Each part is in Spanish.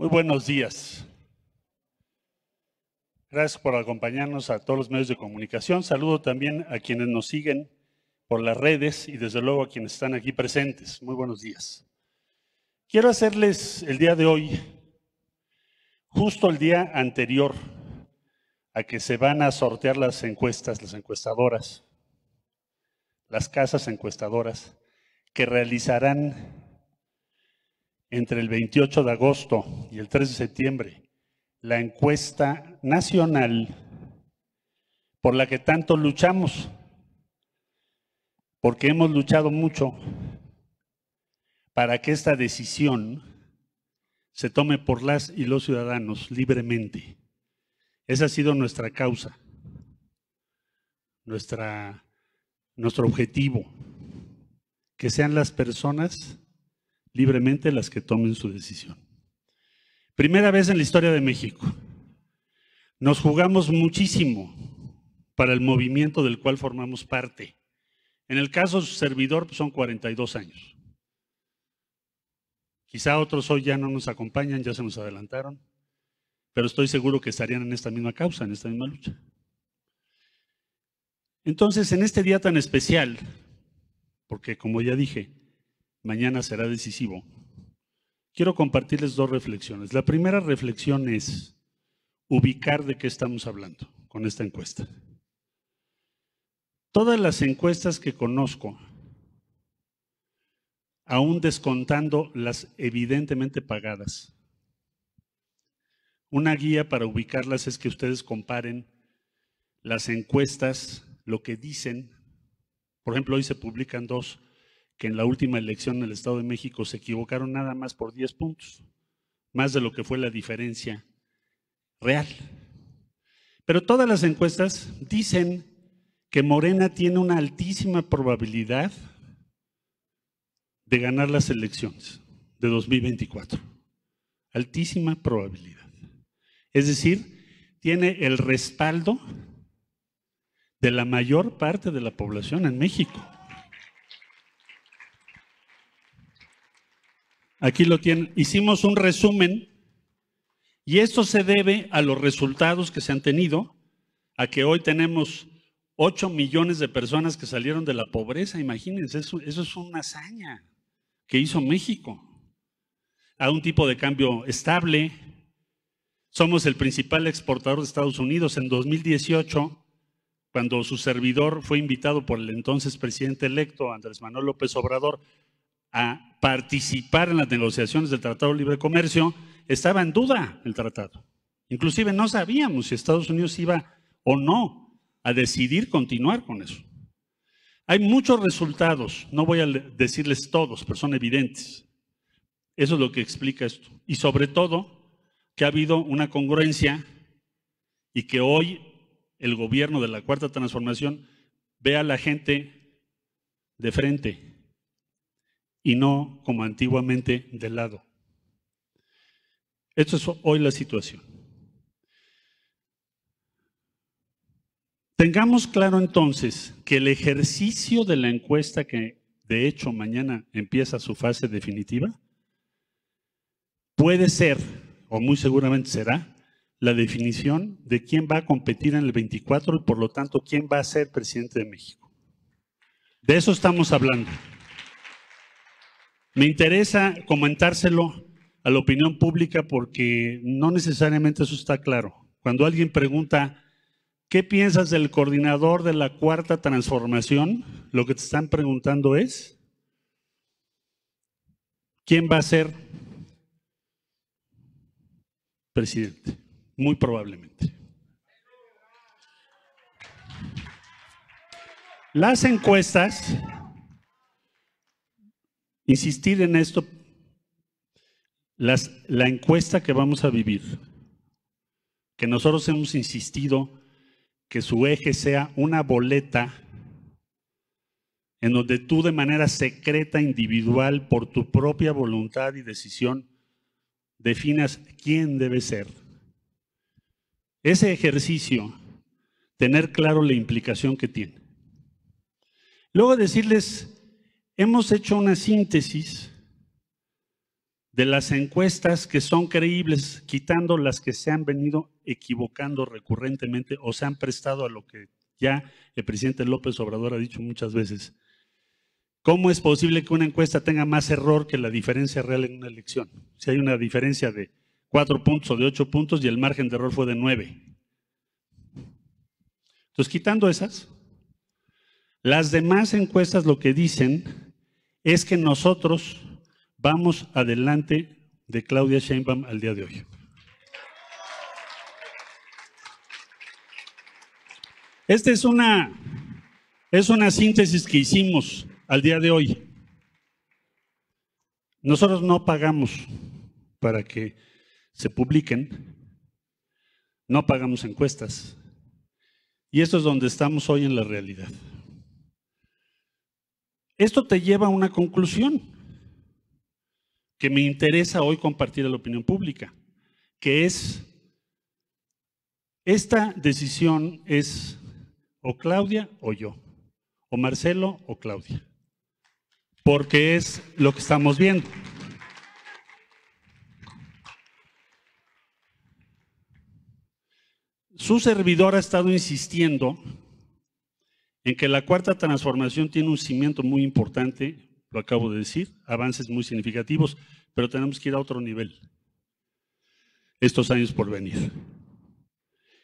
Muy buenos días. Gracias por acompañarnos a todos los medios de comunicación. Saludo también a quienes nos siguen por las redes y desde luego a quienes están aquí presentes. Muy buenos días. Quiero hacerles el día de hoy, justo el día anterior a que se van a sortear las encuestas, las encuestadoras, las casas encuestadoras que realizarán entre el 28 de agosto y el 3 de septiembre la encuesta nacional por la que tanto luchamos, porque hemos luchado mucho para que esta decisión se tome por las y los ciudadanos libremente. Esa ha sido nuestra causa, nuestra, nuestro objetivo, que sean las personas libremente las que tomen su decisión. Primera vez en la historia de México. Nos jugamos muchísimo para el movimiento del cual formamos parte. En el caso de su servidor pues, son 42 años. Quizá otros hoy ya no nos acompañan, ya se nos adelantaron, pero estoy seguro que estarían en esta misma causa, en esta misma lucha. Entonces, en este día tan especial, porque como ya dije, mañana será decisivo. Quiero compartirles dos reflexiones. La primera reflexión es ubicar de qué estamos hablando con esta encuesta. Todas las encuestas que conozco, aún descontando las evidentemente pagadas, una guía para ubicarlas es que ustedes comparen las encuestas, lo que dicen. Por ejemplo, hoy se publican dos que en la última elección en el Estado de México se equivocaron nada más por 10 puntos, más de lo que fue la diferencia real. Pero todas las encuestas dicen que Morena tiene una altísima probabilidad de ganar las elecciones de 2024. Altísima probabilidad. Es decir, tiene el respaldo de la mayor parte de la población en México. Aquí lo tienen. Hicimos un resumen y esto se debe a los resultados que se han tenido, a que hoy tenemos 8 millones de personas que salieron de la pobreza. Imagínense, eso, es una hazaña que hizo México. A un tipo de cambio estable. Somos el principal exportador de Estados Unidos. En 2018, cuando su servidor fue invitado por el entonces presidente electo, Andrés Manuel López Obrador, a participar en las negociaciones del Tratado de Libre Comercio, estaba en duda el tratado. Inclusive no sabíamos si Estados Unidos iba o no a decidir continuar con eso. Hay muchos resultados, no voy a decirles todos, pero son evidentes. Eso es lo que explica esto. Y sobre todo, que ha habido una congruencia y que hoy el gobierno de la Cuarta Transformación ve a la gente de frente y no como antiguamente de lado. Esto es hoy la situación. Tengamos claro entonces que el ejercicio de la encuesta que de hecho mañana empieza su fase definitiva puede ser, o muy seguramente será, la definición de quién va a competir en el 24 y por lo tanto quién va a ser presidente de México. De eso estamos hablando. Me interesa comentárselo a la opinión pública porque no necesariamente eso está claro. Cuando alguien pregunta, ¿qué piensas del coordinador de la cuarta transformación? Lo que te están preguntando es, ¿quién va a ser presidente? Muy probablemente. Las encuestas insistir en esto, la encuesta que vamos a vivir, que nosotros hemos insistido que su eje sea una boleta en donde tú de manera secreta, individual, por tu propia voluntad y decisión, definas quién debe ser. Ese ejercicio, tener claro la implicación que tiene. Luego decirles hemos hecho una síntesis de las encuestas que son creíbles, quitando las que se han venido equivocando recurrentemente o se han prestado a lo que ya el presidente López Obrador ha dicho muchas veces. ¿Cómo es posible que una encuesta tenga más error que la diferencia real en una elección? Si hay una diferencia de cuatro puntos o de ocho puntos y el margen de error fue de nueve. Entonces, quitando esas, las demás encuestas lo que dicen es que nosotros vamos adelante de Claudia Sheinbaum al día de hoy. Esta es una, es una síntesis que hicimos al día de hoy. Nosotros no pagamos para que se publiquen, no pagamos encuestas. Y esto es donde estamos hoy en la realidad. Esto te lleva a una conclusión que me interesa hoy compartir a la opinión pública, que es, esta decisión es o Claudia o yo, o Marcelo o Claudia, porque es lo que estamos viendo. Su servidor ha estado insistiendo en que la cuarta transformación tiene un cimiento muy importante, lo acabo de decir, avances muy significativos, pero tenemos que ir a otro nivel estos años por venir.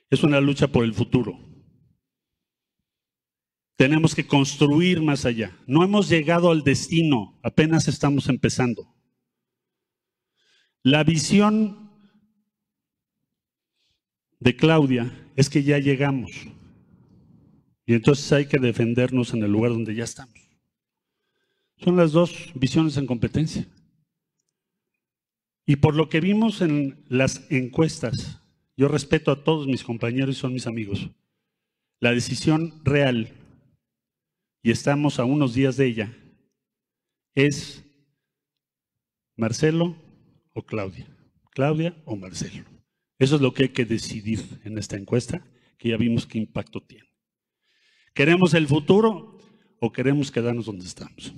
Es una lucha por el futuro. Tenemos que construir más allá. No hemos llegado al destino, apenas estamos empezando. La visión de Claudia es que ya llegamos. Y entonces hay que defendernos en el lugar donde ya estamos. Son las dos visiones en competencia. Y por lo que vimos en las encuestas, yo respeto a todos mis compañeros y son mis amigos, la decisión real, y estamos a unos días de ella, es Marcelo o Claudia. Claudia o Marcelo. Eso es lo que hay que decidir en esta encuesta, que ya vimos qué impacto tiene. ¿Queremos el futuro o queremos quedarnos donde estamos?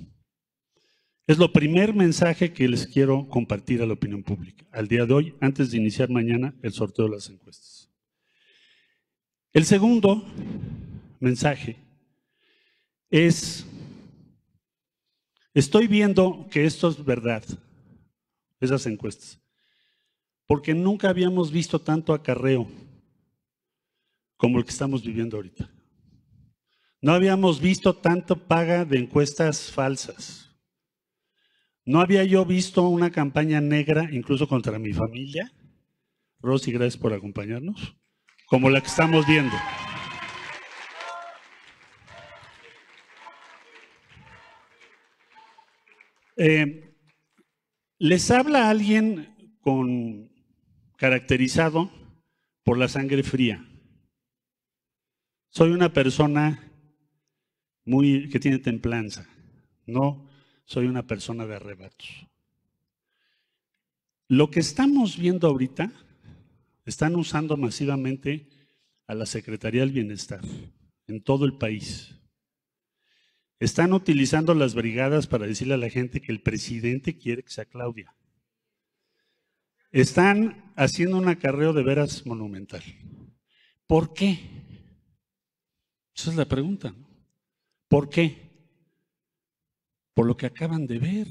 Es lo primer mensaje que les quiero compartir a la opinión pública al día de hoy, antes de iniciar mañana el sorteo de las encuestas. El segundo mensaje es, estoy viendo que esto es verdad, esas encuestas, porque nunca habíamos visto tanto acarreo como el que estamos viviendo ahorita. No habíamos visto tanto paga de encuestas falsas. No había yo visto una campaña negra, incluso contra mi familia. Rosy, gracias por acompañarnos. Como la que estamos viendo. Eh, les habla alguien con, caracterizado por la sangre fría. Soy una persona que tiene templanza. No soy una persona de arrebatos. Lo que estamos viendo ahorita, están usando masivamente a la Secretaría del Bienestar en todo el país. Están utilizando las brigadas para decirle a la gente que el presidente quiere que sea Claudia. Están haciendo un acarreo de veras monumental. ¿Por qué? Esa es la pregunta. ¿no? ¿Por qué? Por lo que acaban de ver.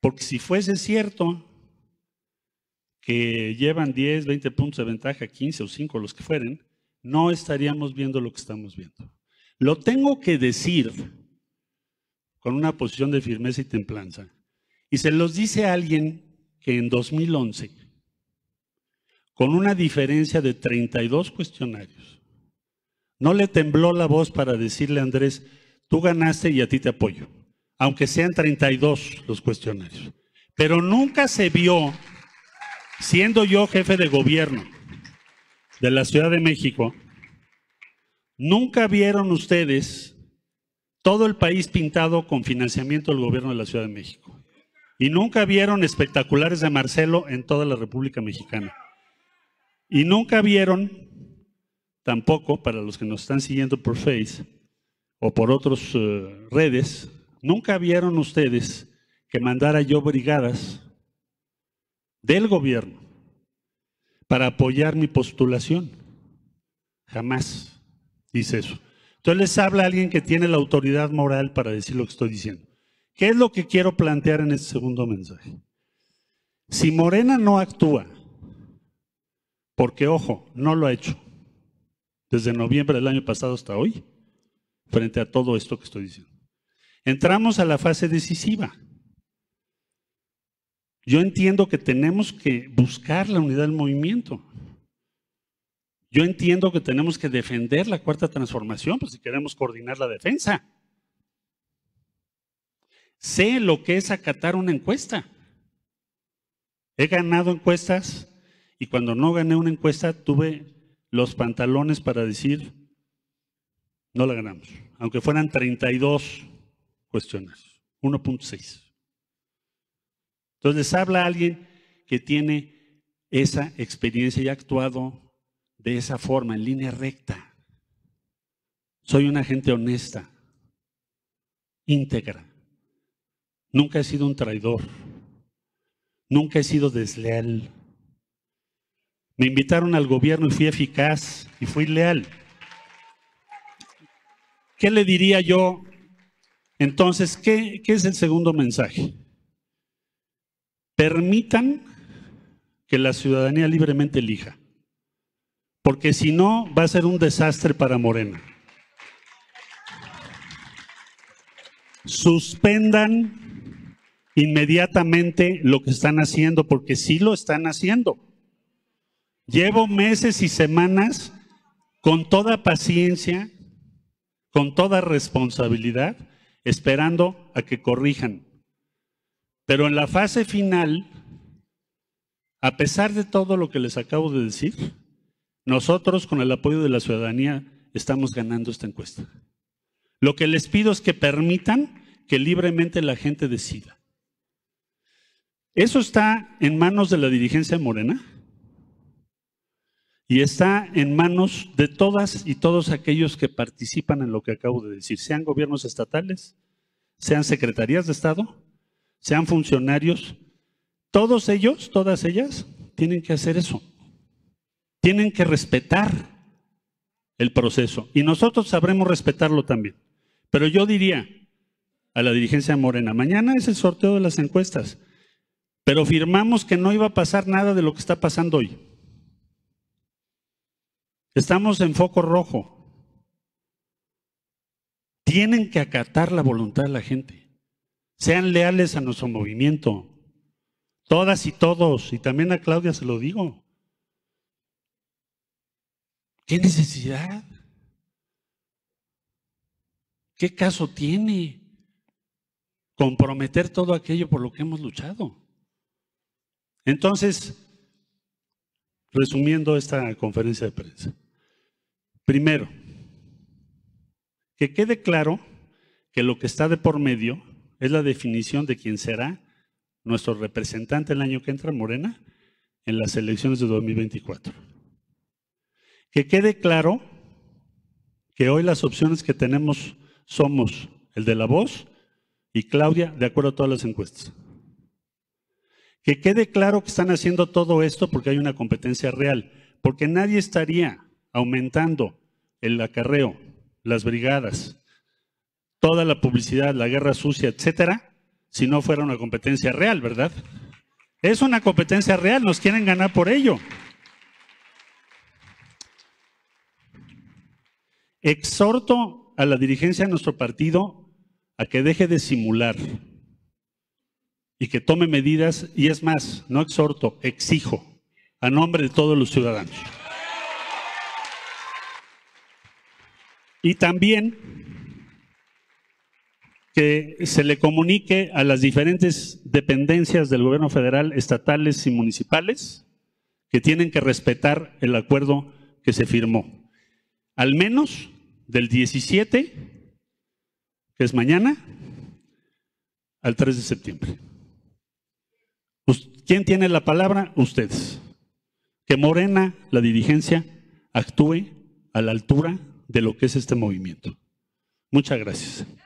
Porque si fuese cierto que llevan 10, 20 puntos de ventaja, 15 o 5, los que fueren, no estaríamos viendo lo que estamos viendo. Lo tengo que decir con una posición de firmeza y templanza. Y se los dice alguien que en 2011, con una diferencia de 32 cuestionarios, no le tembló la voz para decirle a Andrés, tú ganaste y a ti te apoyo, aunque sean 32 los cuestionarios. Pero nunca se vio, siendo yo jefe de gobierno de la Ciudad de México, nunca vieron ustedes todo el país pintado con financiamiento del gobierno de la Ciudad de México. Y nunca vieron espectaculares de Marcelo en toda la República Mexicana. Y nunca vieron tampoco para los que nos están siguiendo por Face o por otras eh, redes, nunca vieron ustedes que mandara yo brigadas del gobierno para apoyar mi postulación. Jamás dice eso. Entonces les habla alguien que tiene la autoridad moral para decir lo que estoy diciendo. ¿Qué es lo que quiero plantear en este segundo mensaje? Si Morena no actúa, porque ojo, no lo ha hecho, desde noviembre del año pasado hasta hoy, frente a todo esto que estoy diciendo. Entramos a la fase decisiva. Yo entiendo que tenemos que buscar la unidad del movimiento. Yo entiendo que tenemos que defender la cuarta transformación, pues si queremos coordinar la defensa. Sé lo que es acatar una encuesta. He ganado encuestas y cuando no gané una encuesta tuve los pantalones para decir, no la ganamos, aunque fueran 32 cuestionarios, 1.6. Entonces habla alguien que tiene esa experiencia y ha actuado de esa forma, en línea recta. Soy una gente honesta, íntegra. Nunca he sido un traidor. Nunca he sido desleal. Me invitaron al gobierno y fui eficaz y fui leal. ¿Qué le diría yo? Entonces, ¿qué, es el segundo mensaje? Permitan que la ciudadanía libremente elija, porque si no va a ser un desastre para Morena. Suspendan inmediatamente lo que están haciendo, porque sí lo están haciendo. Llevo meses y semanas con toda paciencia, con toda responsabilidad, esperando a que corrijan. Pero en la fase final, a pesar de todo lo que les acabo de decir, nosotros con el apoyo de la ciudadanía estamos ganando esta encuesta. Lo que les pido es que permitan que libremente la gente decida. Eso está en manos de la dirigencia morena y está en manos de todas y todos aquellos que participan en lo que acabo de decir, sean gobiernos estatales, sean secretarías de Estado, sean funcionarios, todos ellos, todas ellas, tienen que hacer eso. Tienen que respetar el proceso y nosotros sabremos respetarlo también. Pero yo diría a la dirigencia morena, mañana es el sorteo de las encuestas, pero firmamos que no iba a pasar nada de lo que está pasando hoy. Estamos en foco rojo. Tienen que acatar la voluntad de la gente. Sean leales a nuestro movimiento. Todas y todos. Y también a Claudia se lo digo. ¿Qué necesidad? ¿Qué caso tiene comprometer todo aquello por lo que hemos luchado? Entonces, resumiendo esta conferencia de prensa. Primero, que quede claro que lo que está de por medio es la definición de quién será nuestro representante el año que entra, Morena, en las elecciones de 2024. Que quede claro que hoy las opciones que tenemos somos el de la voz y Claudia, de acuerdo a todas las encuestas. Que quede claro que están haciendo todo esto porque hay una competencia real, porque nadie estaría aumentando el acarreo, las brigadas, toda la publicidad, la guerra sucia, etcétera, si no fuera una competencia real, ¿verdad? Es una competencia real, nos quieren ganar por ello. Exhorto a la dirigencia de nuestro partido a que deje de simular, y que tome medidas, y es más, no exhorto, exijo, a nombre de todos los ciudadanos. Y también que se le comunique a las diferentes dependencias del gobierno federal, estatales y municipales, que tienen que respetar el acuerdo que se firmó. Al menos del 17, que es mañana, al 3 de septiembre. ¿Quién tiene la palabra? Ustedes. Que Morena, la dirigencia, actúe a la altura de lo que es este movimiento. Muchas gracias.